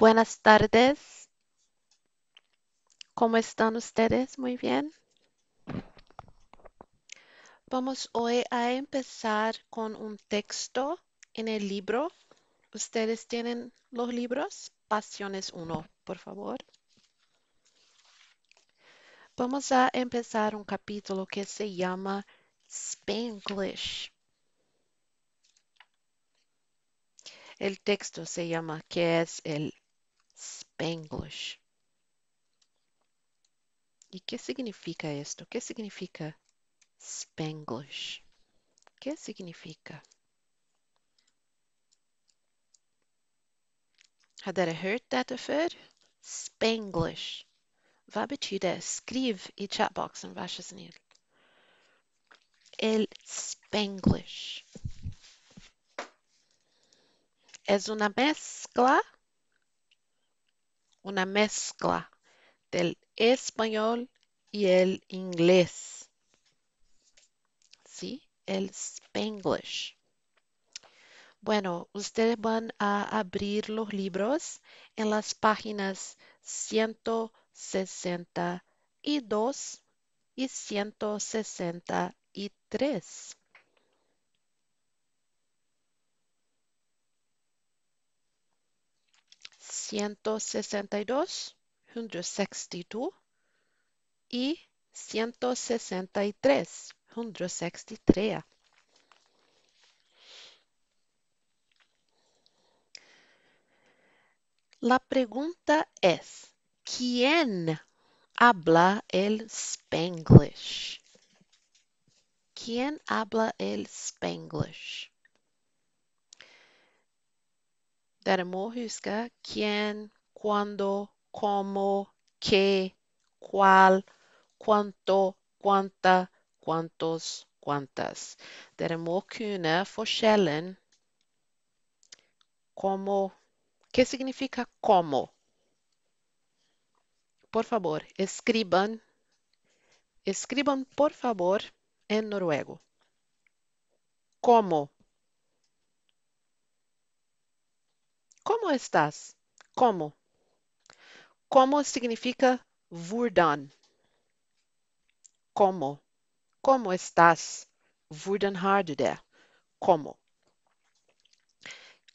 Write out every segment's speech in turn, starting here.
Buenas tardes. ¿Cómo están ustedes? Muy bien. Vamos hoy a empezar con un texto en el libro. ¿Ustedes tienen los libros? Pasiones 1, por favor. Vamos a empezar un capítulo que se llama Spanglish. El texto se llama ¿Qué es el Spanglish. E que significa isto? O que significa Spanglish? O que significa? Hadar heard that before? Spanglish. escreve e chatbox em chatboxen, varsågod. El Spanglish. É uma mescla? una mezcla del español y el inglés. ¿Sí? El spanglish. Bueno, ustedes van a abrir los libros en las páginas 162 y 163. 162, 162 y 163, 163. La pregunta es, ¿quién habla el spanglish? ¿Quién habla el spanglish? para música quem, quando, como, que, qual, quanto, quanta, quantos, quantas. Dere né, må kunne forskjellen como. Que significa como? Por favor, escriban. Escriban, por favor, em noruego. Como. Como estás? Como? Como significa Wurdan. Como? Como estás? Wurdan har du det? Como?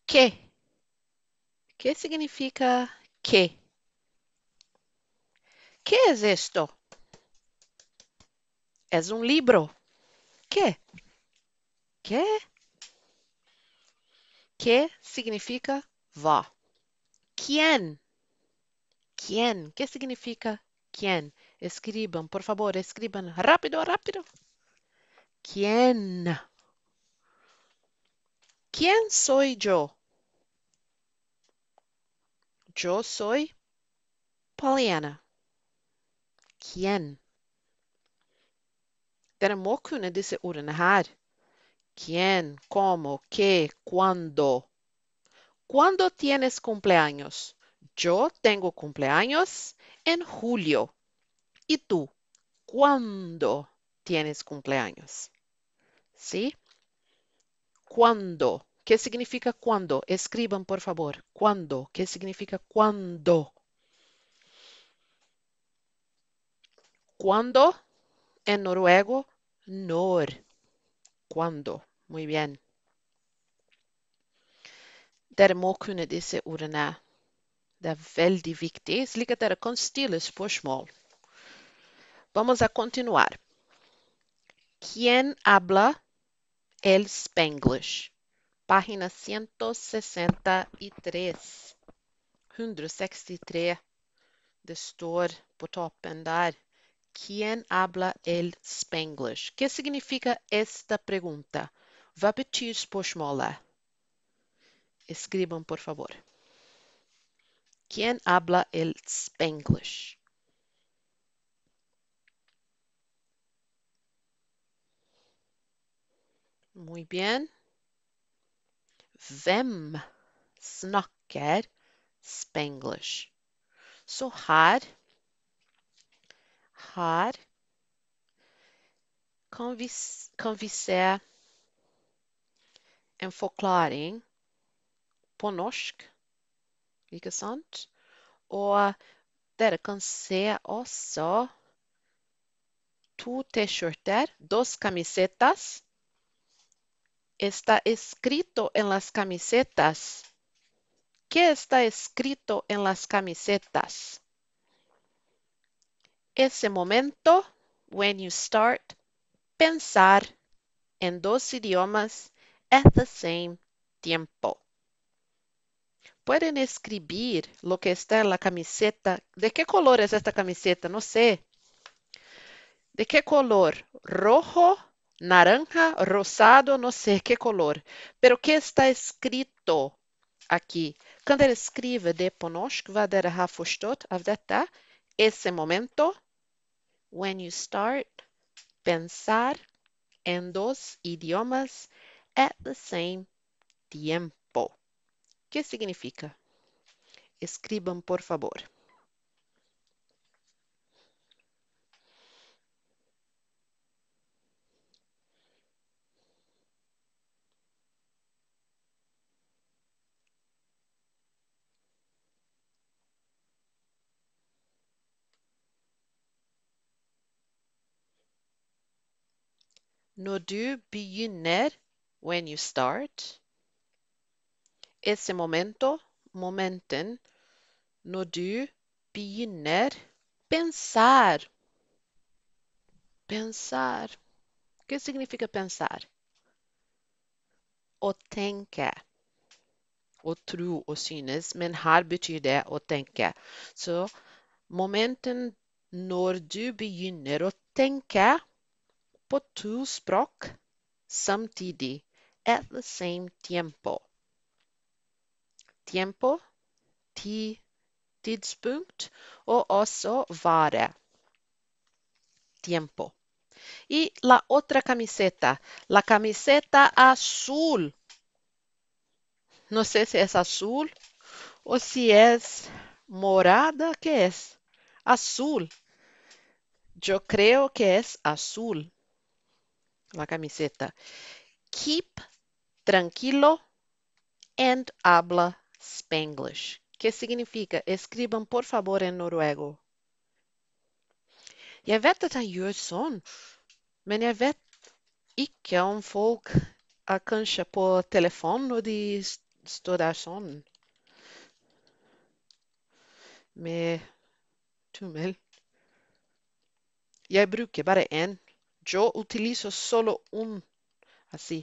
Que? Que significa que? Que é esto? Es é um libro. Que? Que? Que significa Vá. Quem? Quem? Que significa quem? Escribam, por favor, escribam rápido, rápido. Quem? Quien soy yo? Yo soy Pollyanna. Quien? Däremot kunde né, dessa orden här. Quien, como, que, quando. ¿Cuándo tienes cumpleaños? Yo tengo cumpleaños en julio. ¿Y tú? ¿Cuándo tienes cumpleaños? ¿Sí? ¿Cuándo? ¿Qué significa cuándo? Escriban, por favor. ¿Cuándo? ¿Qué significa cuándo? ¿Cuándo? En noruego, nor. ¿Cuándo? Muy bien. Dere er må kunne disse ordene. Det er veldig viktig, slik at dere kan stille spørsmål. Vamos a continuar. Quien habla el spanglish? Página 163. 163. Det står på toppen der. Quien habla el spanglish? Que significa esta pergunta? Hva betyr spørsmålet? Escriban, por favor. ¿Quién habla el Spanglish? Muy bien. Vem snakker Spanglish? Så her Her kan vi, kan vi se en forklaring på norsk. Ikke Og dere dos camisetas. Está escrito en las camisetas. ¿Qué está escrito en las camisetas? Ese momento, when you start, pensar en dos idiomas at the same tiempo. pueden escribir lo que está en la camiseta. ¿De qué color es esta camiseta? No sé. ¿De qué color? Rojo, naranja, rosado, no sé qué color. Pero ¿qué está escrito aqui? Quando ele escreve de ponosk, vai dar a här a verdade detta? Ese momento, when you start pensar en dos idiomas at the same tiempo que significa? Escribam, por favor. No du begynner, when you start, ese momento, momenten, når du begynner pensar. Pensar. Hva significa pensar? Å tenke. Å tro og synes, men her betyr det å tenke. Så momenten når du begynner å tenke på to språk samtidig, at the same tempo. tiempo, ti, tidspunkt o oso vare. Tiempo. Y la otra camiseta, la camiseta azul. No sé si es azul o si es morada, ¿qué es? Azul. Yo creo que es azul la camiseta. Keep tranquilo and habla Spanglish, que significa escriban por favor en noruego. Jeg vet at han gjør sånn, men jeg vet ikke om folk er kanskje på telefon når de står der sånn. Med tummel. Jeg bruker bare én. Yo utilizo solo un. Así.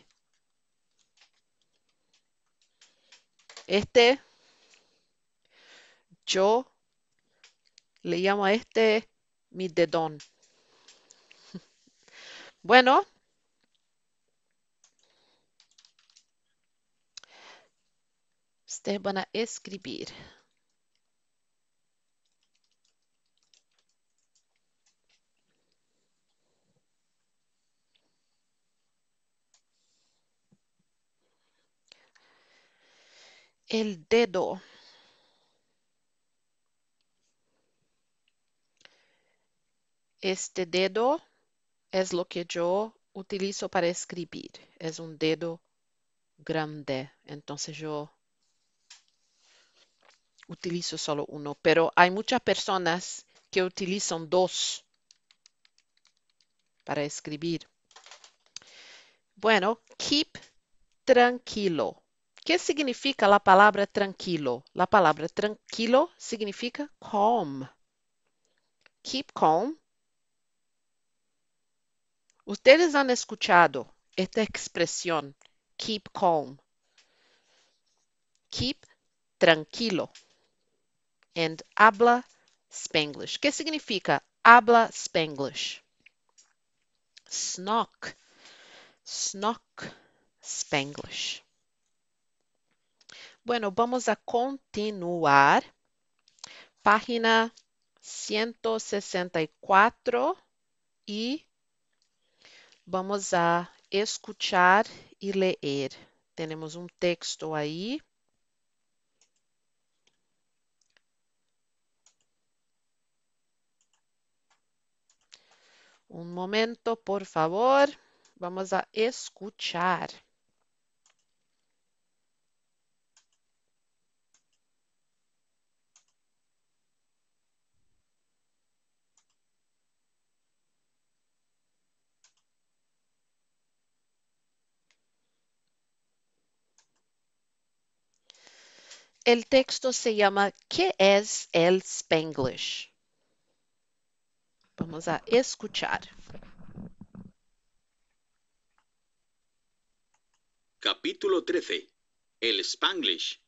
Este, yo le llamo a este mi dedón. Bueno, ustedes van a escribir. El dedo. Este dedo es lo que yo utilizo para escribir. Es un dedo grande. Entonces yo utilizo solo uno. Pero hay muchas personas que utilizan dos para escribir. Bueno, keep tranquilo. que significa a palavra tranquilo? A palavra tranquilo significa calm. Keep calm. vocês han escuchado esta expressão keep calm. Keep tranquilo. And habla Spanglish. que significa habla Spanglish? Snock. Snock Spanglish. Bueno, vamos a continuar. Página 164 e vamos a escuchar y leer. Tenemos un texto ahí. Un momento, por favor. Vamos a escuchar. El texto se llama ¿Qué es el Spanglish? Vamos a escuchar. Capítulo 13. El Spanglish.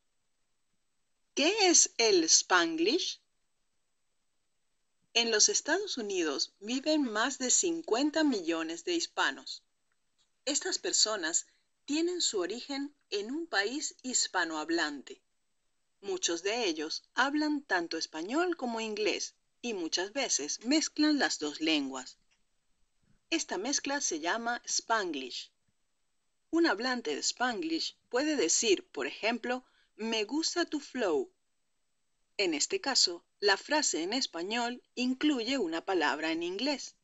¿Qué es el Spanglish? En los Estados Unidos viven más de 50 millones de hispanos. Estas personas tienen su origen en un país hispanohablante. Muchos de ellos hablan tanto español como inglés y muchas veces mezclan las dos lenguas. Esta mezcla se llama spanglish. Un hablante de spanglish puede decir, por ejemplo, me gusta tu flow. En este caso, la frase en español incluye una palabra en inglés.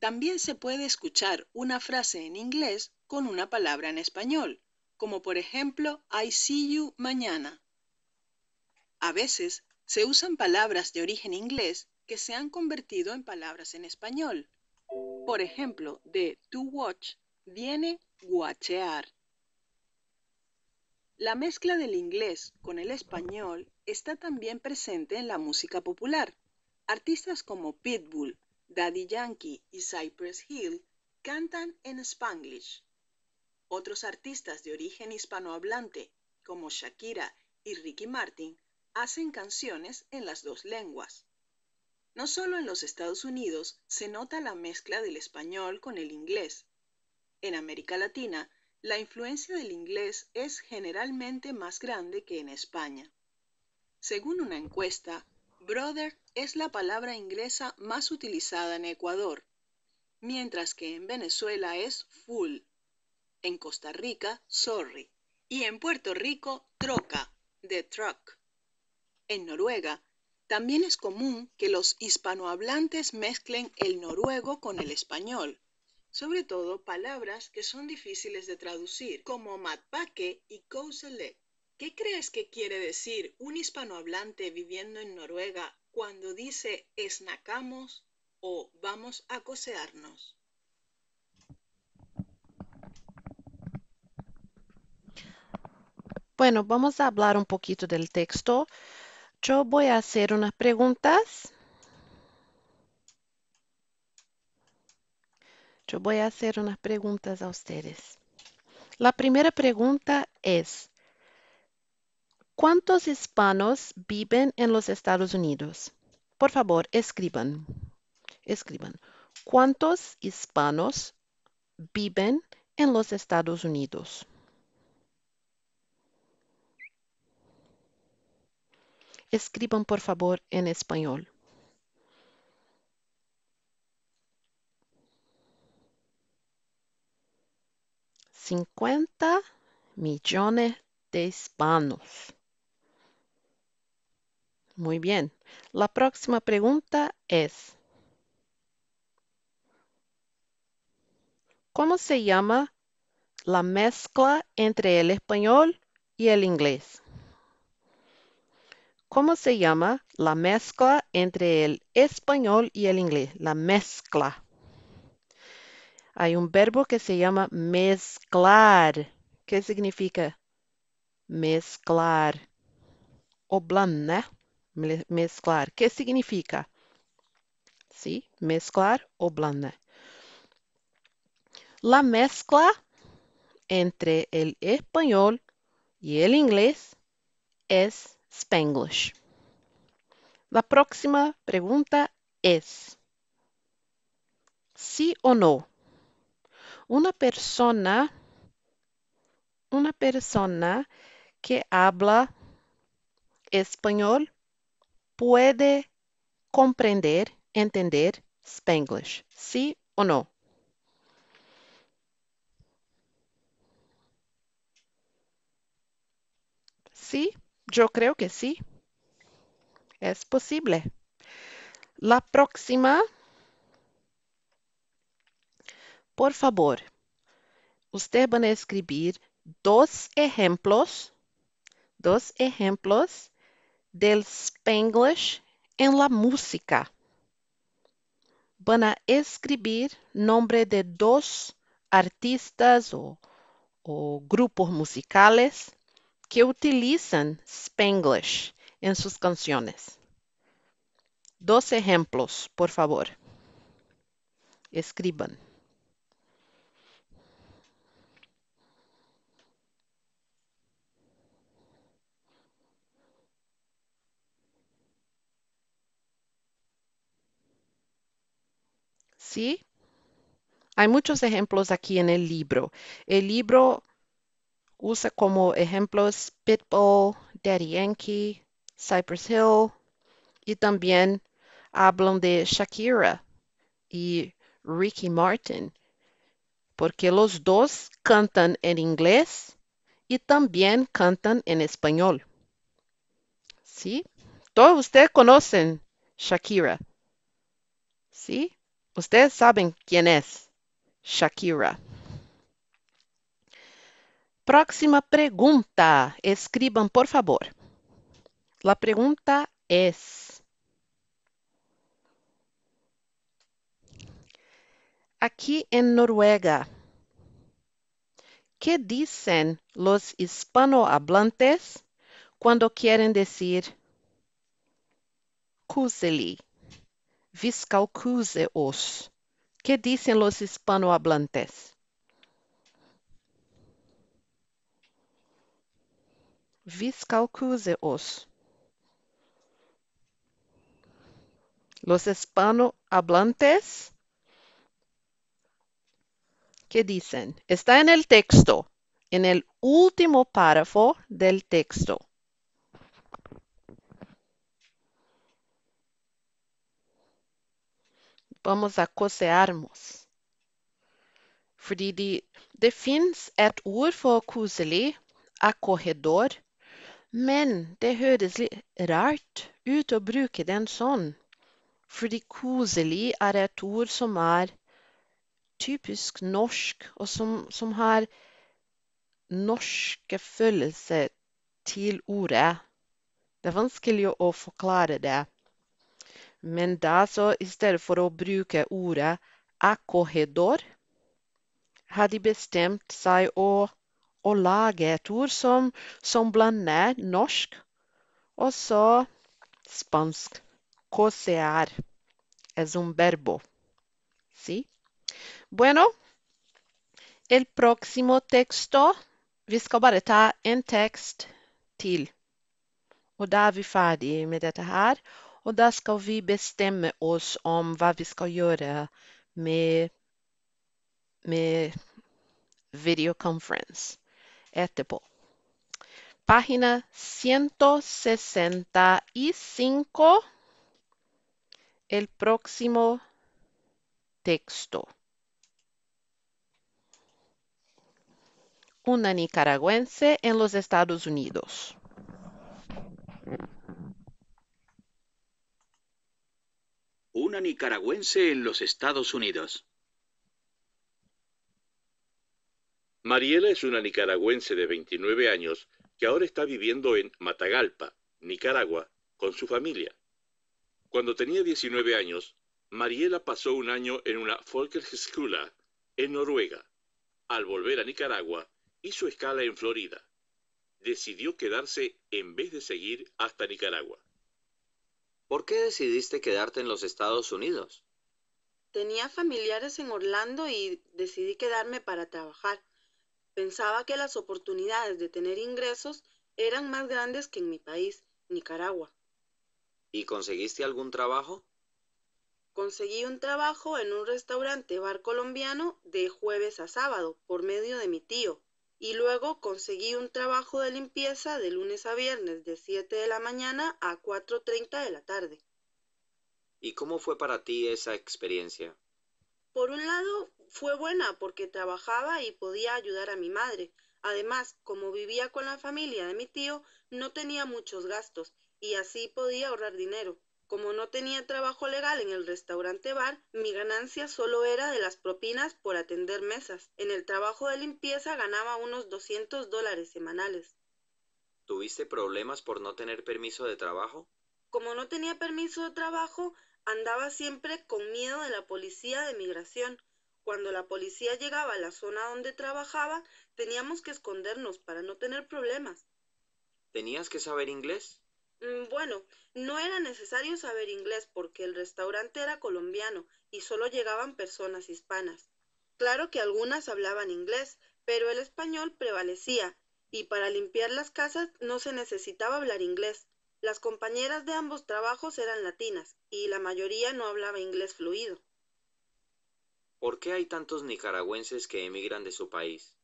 También se puede escuchar una frase en inglés con una palabra en español, como por ejemplo, I see you mañana. A veces se usan palabras de origen inglés que se han convertido en palabras en español. Por ejemplo, de to watch viene guachear. La mezcla del inglés con el español está también presente en la música popular. Artistas como Pitbull, Daddy Yankee y Cypress Hill cantan en spanglish. Otros artistas de origen hispanohablante, como Shakira y Ricky Martin, hacen canciones en las dos lenguas. No solo en los Estados Unidos se nota la mezcla del español con el inglés. En América Latina, la influencia del inglés es generalmente más grande que en España. Según una encuesta, brother es la palabra inglesa más utilizada en Ecuador, mientras que en Venezuela es full, en Costa Rica sorry y en Puerto Rico troca, de truck en Noruega, también es común que los hispanohablantes mezclen el noruego con el español, sobre todo palabras que son difíciles de traducir, como matpaque y kousele. ¿Qué crees que quiere decir un hispanohablante viviendo en Noruega cuando dice esnakamos o vamos a cosearnos? Bueno, vamos a hablar un poquito del texto. Yo voy a hacer unas preguntas. Yo voy a hacer unas preguntas a ustedes. La primera pregunta es, ¿cuántos hispanos viven en los Estados Unidos? Por favor, escriban. Escriban. ¿Cuántos hispanos viven en los Estados Unidos? Escriban por favor en español. Cincuenta millones de hispanos. Muy bien. La próxima pregunta es, ¿cómo se llama la mezcla entre el español y el inglés? ¿Cómo se llama la mezcla entre el español y el inglés? La mezcla. Hay un verbo que se llama mezclar. ¿Qué significa? Mezclar. o blanda Mezclar. ¿Qué significa? Sí, mezclar o blanda. La mezcla entre el español y el inglés es Spanglish. La próxima pregunta es, ¿sí o no? Una persona, una persona que habla español puede compreender, entender Spanglish, ¿sí o no? ¿Sí? Yo creo que sí. Es posible. La próxima. Por favor, usted van a escribir dos ejemplos, dos ejemplos del Spanglish en la música. Van a escribir nombre de dos artistas o grupos musicales que utilizan Spanglish en sus canciones. Dos ejemplos, por favor. Escriban. ¿Sí? Hay muchos ejemplos aquí en el libro. El libro usa como ejemplos Pitbull, Daddy Yankee, Cypress Hill y también hablan de Shakira y Ricky Martin, porque los dos cantan en inglés y también cantan en español. ¿Sí? Todos ustedes conocen Shakira. ¿Sí? Ustedes saben quién es Shakira. Próxima pergunta. Escriban, por favor. La pregunta es. Aqui em Noruega, que dizem los hispanohablantes quando querem dizer cuseli, viscalcuse os? Que dizem los hispanohablantes? os. Los hispanohablantes ¿Qué dicen, está en el texto, en el último párrafo del texto. Vamos a cosearmos. Fridi de, et a Men det høres litt rart ut å bruke den sånn, fordi koselig er et ord som er typisk norsk, og som, som har norske følelser til ordet. Det er vanskelig å forklare det. Men da så i stedet for å bruke ordet 'akorredor', har de bestemt seg å å lage et ord som, som blander norsk og så spansk. Cosear es un verbo. Si? Bueno, el próximo texto Vi skal bare ta en tekst til. Og da er vi ferdig med dette her. Og da skal vi bestemme oss om hva vi skal gjøre med, med videoconference. Página 165, el próximo texto. Una nicaragüense en los Estados Unidos. Una nicaragüense en los Estados Unidos. Mariela es una nicaragüense de 29 años que ahora está viviendo en Matagalpa, Nicaragua, con su familia. Cuando tenía 19 años, Mariela pasó un año en una School en Noruega. Al volver a Nicaragua, hizo escala en Florida. Decidió quedarse en vez de seguir hasta Nicaragua. ¿Por qué decidiste quedarte en los Estados Unidos? Tenía familiares en Orlando y decidí quedarme para trabajar. Pensaba que las oportunidades de tener ingresos eran más grandes que en mi país, Nicaragua. ¿Y conseguiste algún trabajo? Conseguí un trabajo en un restaurante bar colombiano de jueves a sábado por medio de mi tío y luego conseguí un trabajo de limpieza de lunes a viernes de 7 de la mañana a 4.30 de la tarde. ¿Y cómo fue para ti esa experiencia? Por un lado, fue buena porque trabajaba y podía ayudar a mi madre. Además, como vivía con la familia de mi tío, no tenía muchos gastos y así podía ahorrar dinero. Como no tenía trabajo legal en el restaurante bar, mi ganancia solo era de las propinas por atender mesas. En el trabajo de limpieza ganaba unos 200 dólares semanales. ¿Tuviste problemas por no tener permiso de trabajo? Como no tenía permiso de trabajo, andaba siempre con miedo de la policía de migración. Cuando la policía llegaba a la zona donde trabajaba, teníamos que escondernos para no tener problemas. ¿Tenías que saber inglés? Mm, bueno, no era necesario saber inglés porque el restaurante era colombiano y solo llegaban personas hispanas. Claro que algunas hablaban inglés, pero el español prevalecía, y para limpiar las casas no se necesitaba hablar inglés. Las compañeras de ambos trabajos eran latinas, y la mayoría no hablaba inglés fluido. ¿Por qué hay tantos nicaragüenses que emigran de su país?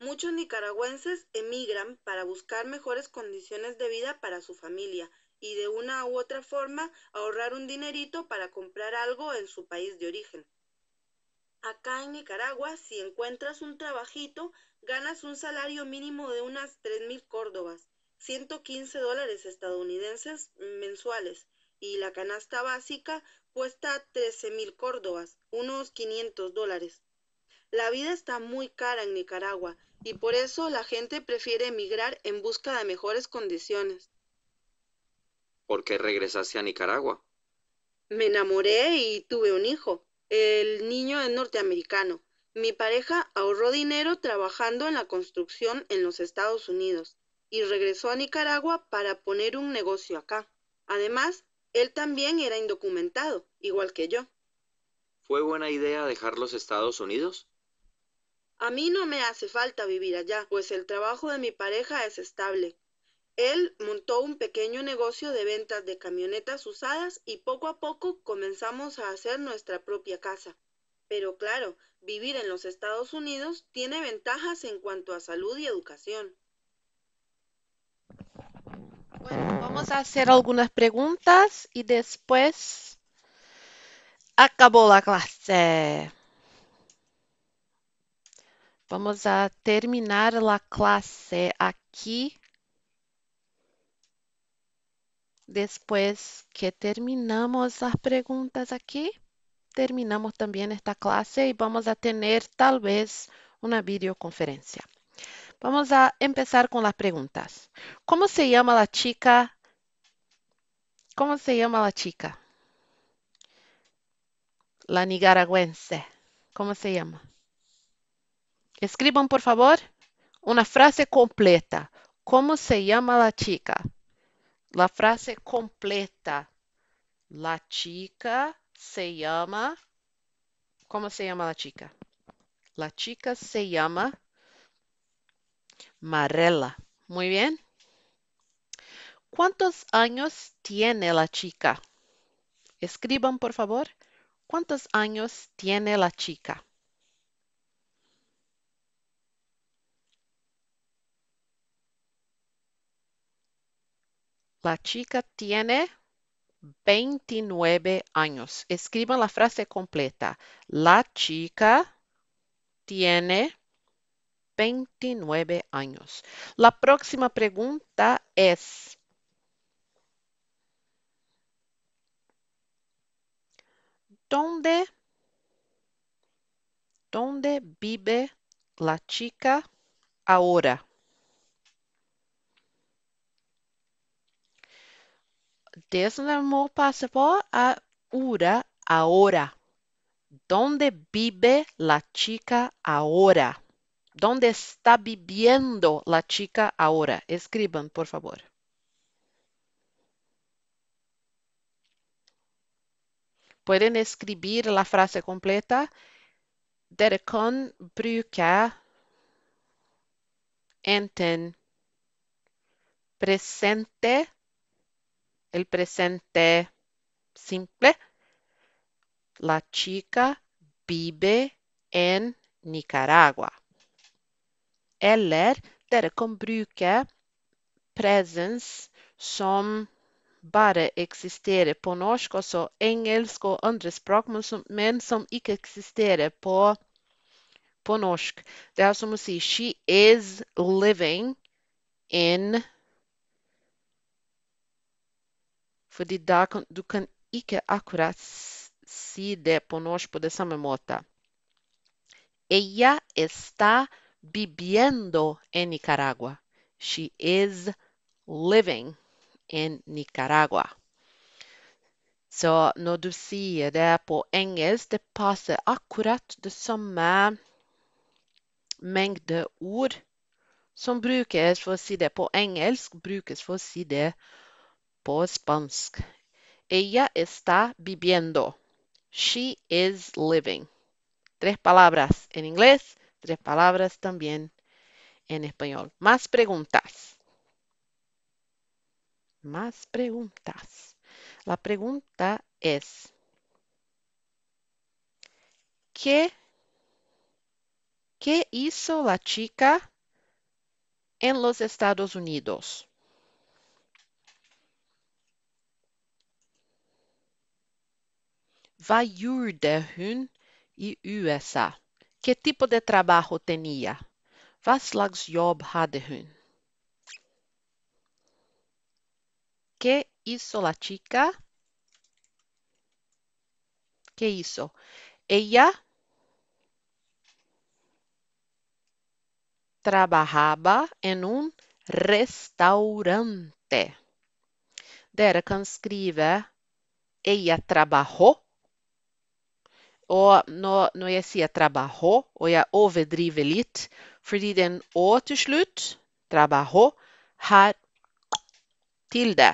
Muchos nicaragüenses emigran para buscar mejores condiciones de vida para su familia y de una u otra forma ahorrar un dinerito para comprar algo en su país de origen. Acá en Nicaragua, si encuentras un trabajito, ganas un salario mínimo de unas mil córdobas, 115 dólares estadounidenses mensuales, y la canasta básica cuesta 13 mil córdobas, unos 500 dólares. La vida está muy cara en Nicaragua y por eso la gente prefiere emigrar en busca de mejores condiciones. ¿Por qué regresaste a Nicaragua? Me enamoré y tuve un hijo. El niño es norteamericano. Mi pareja ahorró dinero trabajando en la construcción en los Estados Unidos y regresó a Nicaragua para poner un negocio acá. Además, él también era indocumentado, igual que yo. ¿Fue buena idea dejar los Estados Unidos? A mí no me hace falta vivir allá, pues el trabajo de mi pareja es estable. Él montó un pequeño negocio de ventas de camionetas usadas y poco a poco comenzamos a hacer nuestra propia casa. Pero claro, vivir en los Estados Unidos tiene ventajas en cuanto a salud y educación. Vamos a hacer algunas preguntas y después acabó la clase. Vamos a terminar la clase aquí. Después que terminamos las preguntas aquí, terminamos también esta clase y vamos a tener tal vez una videoconferencia. Vamos a empezar con las preguntas. ¿Cómo se llama la chica ¿Cómo se llama la chica? La nicaragüense. ¿Cómo se llama? Escriban, por favor, una frase completa. ¿Cómo se llama la chica? La frase completa. La chica se llama. ¿Cómo se llama la chica? La chica se llama Marela. Muy bien. ¿Cuántos años tiene la chica? Escriban, por favor. ¿Cuántos años tiene la chica? La chica tiene 29 años. Escriban la frase completa. La chica tiene 29 años. La próxima pregunta es, Donde? Donde vive la chica ahora? Desarmou passeport a ura ahora. Donde vive la chica ahora? Donde está viviendo la chica ahora? Escriban, por favor. Pueden escribir la frase completa. Derekon kan bruke enten presente, el presente simple. La chica vive en Nicaragua. Eller Derekon kan bruke presens som bare eksisterer på norsk, også altså engelsk og andre språk, men som, men som ikke eksisterer på, på, norsk. Det er som å si She is living in Fordi da kan, du kan ikke akkurat si det på norsk på det samme måte. Ella está viviendo en Nicaragua. She is living en Nicaragua. Så når du sier det på engelsk, det passer akkurat det samme mengde ord som brukes for å si det på engelsk, brukes for å si det på spansk. Ella está viviendo. She is living. Tres palabras en inglés, tres palabras también en español. Más preguntas. más preguntas. La pregunta es, ¿qué, qué hizo la chica en los Estados Unidos? vai de hun i USA? Que tipo de trabalho tinha? Hva slags jobb hun? que hizo la chica? ¿Qué hizo? Ella trabajaba en un restaurante. Dere kan skrive 'ella trabajó'. ou não når jeg sier 'trabajó', og jeg overdriver litt, fordi det å til slutt, 'trabajó', tilde.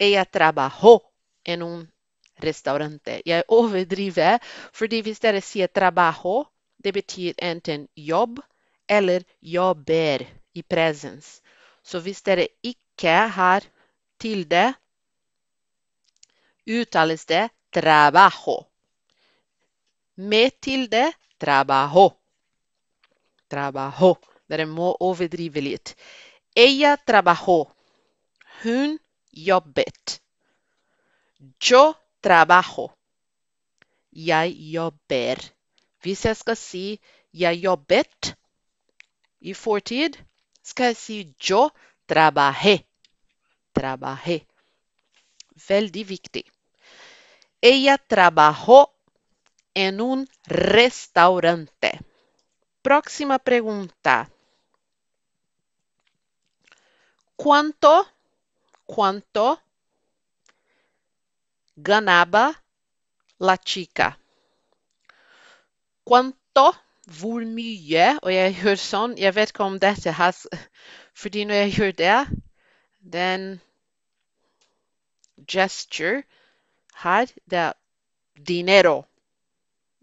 ella trabajó en un restaurante. Jeg overdriver, fordi ¿eh? hvis dere sier 'trabajo', det betyr enten jobb eller jobber i presens. Så hvis dere ikke har til det, uttales det 'trabajo'. Med til det, 'trabajo'. Trabajo. Dere må overdrive litt. Ella trabajó. Hun jobbet. Yo trabajo. Jag jobbar. Vissa ska se jag jobbat i fortid. Ska jag se jag trabajé. Trabajé. Väldigt viktigt. Ella trabajó en un restaurante. Próxima pregunta. ¿Cuánto? cuánto ganaba la chica. Cuánto, hvor mye, og jeg gjør sånn Jeg vet ikke om dette har Fordi når jeg gjør det, den gesture her, det er dinero.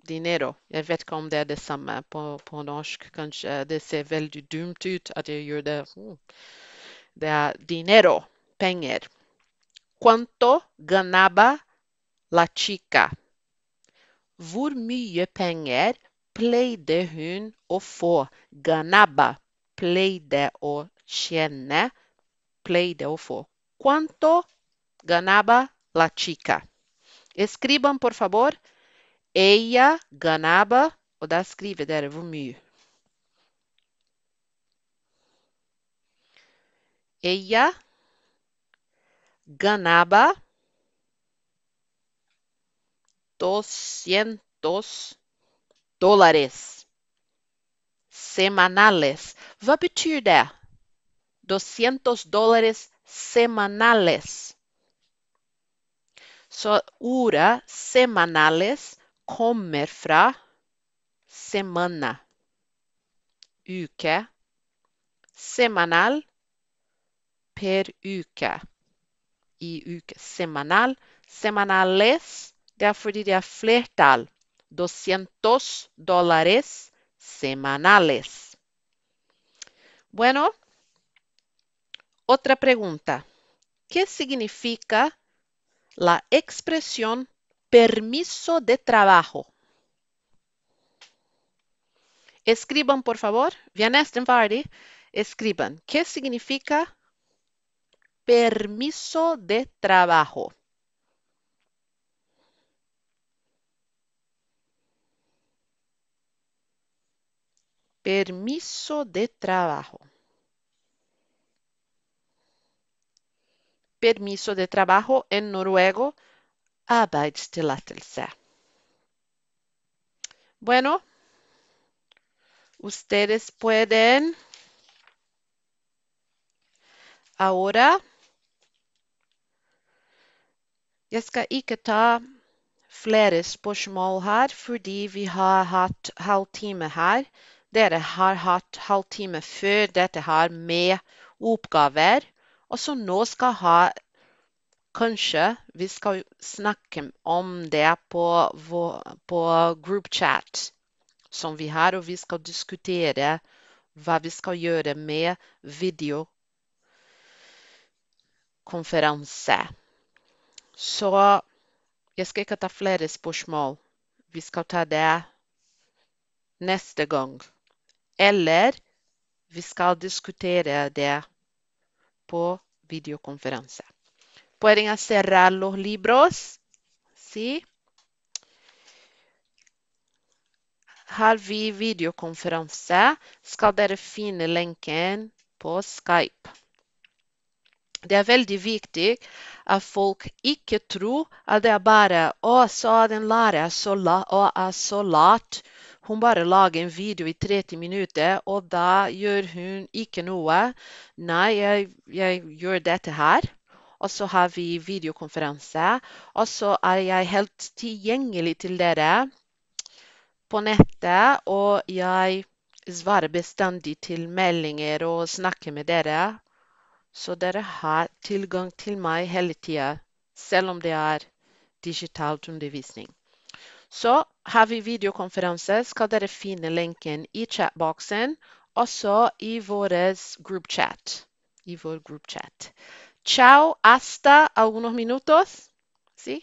Dinero. Jeg vet ikke om det er det samme på, på norsk, kanskje. Det ser veldig dumt ut at jeg gjør det. Hmm. Det er dinero. Penher. Quanto ganaba la chica? Hvor mye penger pleide hun å få? Ganaba pleide å tjene, pleide å få. Quanto ganaba la chica? Escribam, por favor. Ela ganaba, o da skriver dere hvor mye. ganaba doscientos dólares semanales. Hva betyr det? Doscientos dólares semanales. Så ordet 'semanales' kommer fra semana. Uke. Semanal per uke. Y semanal. Semanales, de er flertal, 200 dólares semanales. Bueno, otra pregunta. ¿Qué significa la expresión permiso de trabajo? Escriban, por favor, este Vardy, escriban. ¿Qué significa permiso de trabajo. Permiso de trabajo. Permiso de trabajo en noruego, arbeidstillatelse. Bueno, ustedes pueden ahora Jeg skal ikke ta flere spørsmål her, fordi vi har hatt halvtime her. Dere har hatt halvtime før dette her med oppgaver. Og så nå skal ha Kanskje vi skal snakke om det på, på chat som vi har, og vi skal diskutere hva vi skal gjøre med videokonferanse. Så jeg skal ikke ta flere spørsmål. Vi skal ta det neste gang. Eller vi skal diskutere det på videokonferanse. Pueden cerrar los libros. si. Har vi videokonferanse, skal dere finne lenken på Skype. Det er veldig viktig at folk ikke tror at det er bare å, så er den lærer så la, så lat. Hun bare lager en video i 30 minutter, og da gjør hun ikke noe. Nei, jeg, jeg gjør dette her. Og så har vi videokonferanse. Og så er jeg helt tilgjengelig til dere på nettet, og jeg svarer bestandig til meldinger og snakker med dere så dere har tilgang til meg hele tida, selv om det er digitalt undervisning. Så har vi videokonferanse. Skal dere finne lenken i chatboksen, også i våres groupechat. I vår groupchat. Ciao, hasta algunos minutos. ¿Sí?